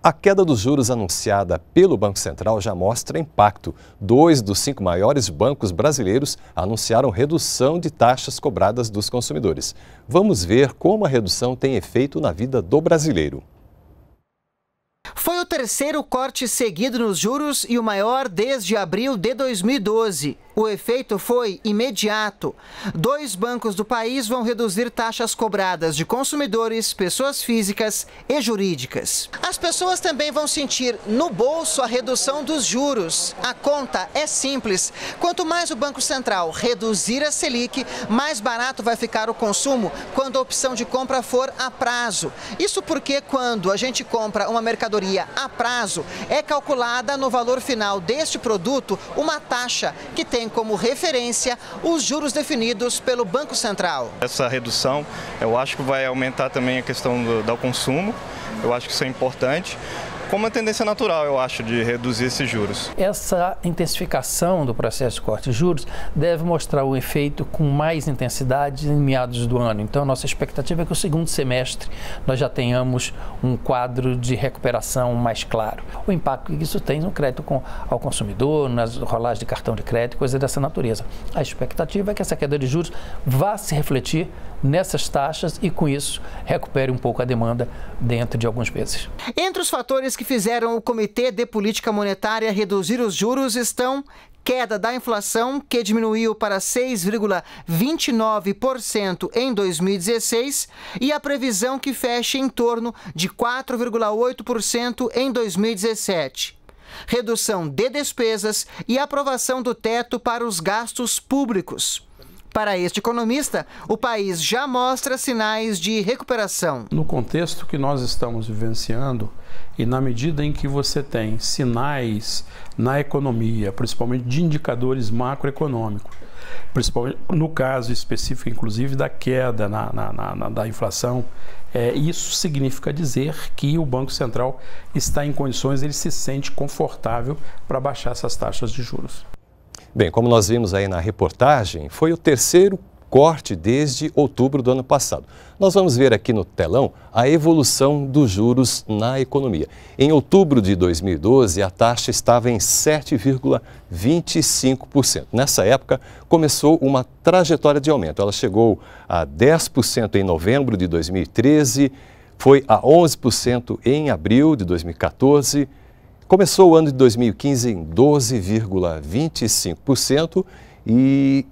A queda dos juros anunciada pelo Banco Central já mostra impacto. Dois dos cinco maiores bancos brasileiros anunciaram redução de taxas cobradas dos consumidores. Vamos ver como a redução tem efeito na vida do brasileiro. Foi o terceiro corte seguido nos juros e o maior desde abril de 2012. O efeito foi imediato. Dois bancos do país vão reduzir taxas cobradas de consumidores, pessoas físicas e jurídicas. As pessoas também vão sentir no bolso a redução dos juros. A conta é simples. Quanto mais o Banco Central reduzir a Selic, mais barato vai ficar o consumo quando a opção de compra for a prazo. Isso porque quando a gente compra uma mercadoria a prazo, é calculada no valor final deste produto uma taxa que tem como referência os juros definidos pelo Banco Central. Essa redução, eu acho que vai aumentar também a questão do, do consumo, eu acho que isso é importante como a tendência natural, eu acho, de reduzir esses juros. Essa intensificação do processo de corte de juros deve mostrar o efeito com mais intensidade em meados do ano. Então, nossa expectativa é que o segundo semestre nós já tenhamos um quadro de recuperação mais claro. O impacto que isso tem no crédito com, ao consumidor, nas rolagens de cartão de crédito, coisas dessa natureza. A expectativa é que essa queda de juros vá se refletir nessas taxas e, com isso, recupere um pouco a demanda dentro de alguns meses. Entre os fatores que fizeram o Comitê de Política Monetária reduzir os juros estão queda da inflação, que diminuiu para 6,29% em 2016, e a previsão que feche em torno de 4,8% em 2017 redução de despesas e aprovação do teto para os gastos públicos. Para este economista, o país já mostra sinais de recuperação. No contexto que nós estamos vivenciando, e na medida em que você tem sinais na economia, principalmente de indicadores macroeconômicos, principalmente no caso específico, inclusive, da queda na, na, na da inflação, é, isso significa dizer que o Banco Central está em condições, ele se sente confortável para baixar essas taxas de juros. Bem, como nós vimos aí na reportagem, foi o terceiro corte desde outubro do ano passado. Nós vamos ver aqui no telão a evolução dos juros na economia. Em outubro de 2012, a taxa estava em 7,25%. Nessa época, começou uma trajetória de aumento. Ela chegou a 10% em novembro de 2013, foi a 11% em abril de 2014 Começou o ano de 2015 em 12,25% e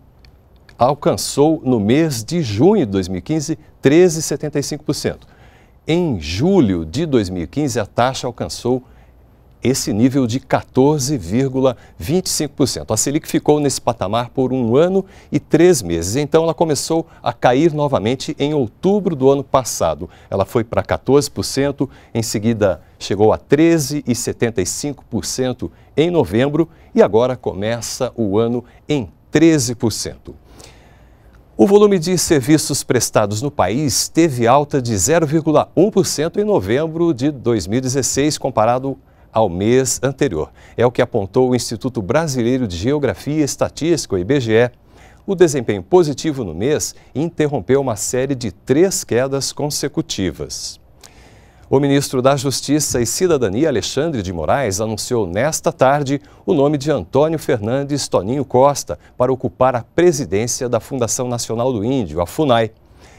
alcançou no mês de junho de 2015 13,75%. Em julho de 2015, a taxa alcançou esse nível de 14,25%. A Selic ficou nesse patamar por um ano e três meses, então ela começou a cair novamente em outubro do ano passado. Ela foi para 14%, em seguida chegou a 13,75% em novembro e agora começa o ano em 13%. O volume de serviços prestados no país teve alta de 0,1% em novembro de 2016, comparado ao mês anterior. É o que apontou o Instituto Brasileiro de Geografia e Estatística, IBGE. O desempenho positivo no mês interrompeu uma série de três quedas consecutivas. O ministro da Justiça e Cidadania, Alexandre de Moraes, anunciou nesta tarde o nome de Antônio Fernandes Toninho Costa para ocupar a presidência da Fundação Nacional do Índio, a FUNAI.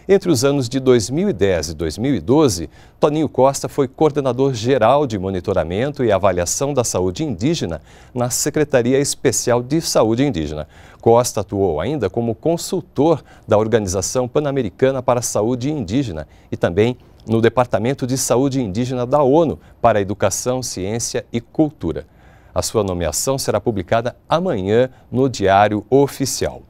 Entre os anos de 2010 e 2012, Toninho Costa foi coordenador geral de monitoramento e avaliação da saúde indígena na Secretaria Especial de Saúde Indígena. Costa atuou ainda como consultor da Organização Pan-Americana para a Saúde Indígena e também no Departamento de Saúde Indígena da ONU para Educação, Ciência e Cultura. A sua nomeação será publicada amanhã no Diário Oficial.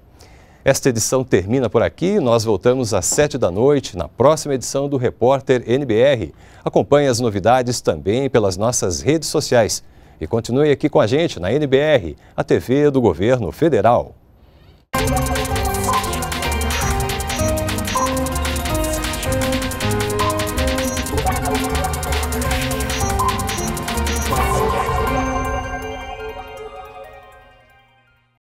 Esta edição termina por aqui. Nós voltamos às 7 da noite na próxima edição do Repórter NBR. Acompanhe as novidades também pelas nossas redes sociais. E continue aqui com a gente na NBR, a TV do Governo Federal.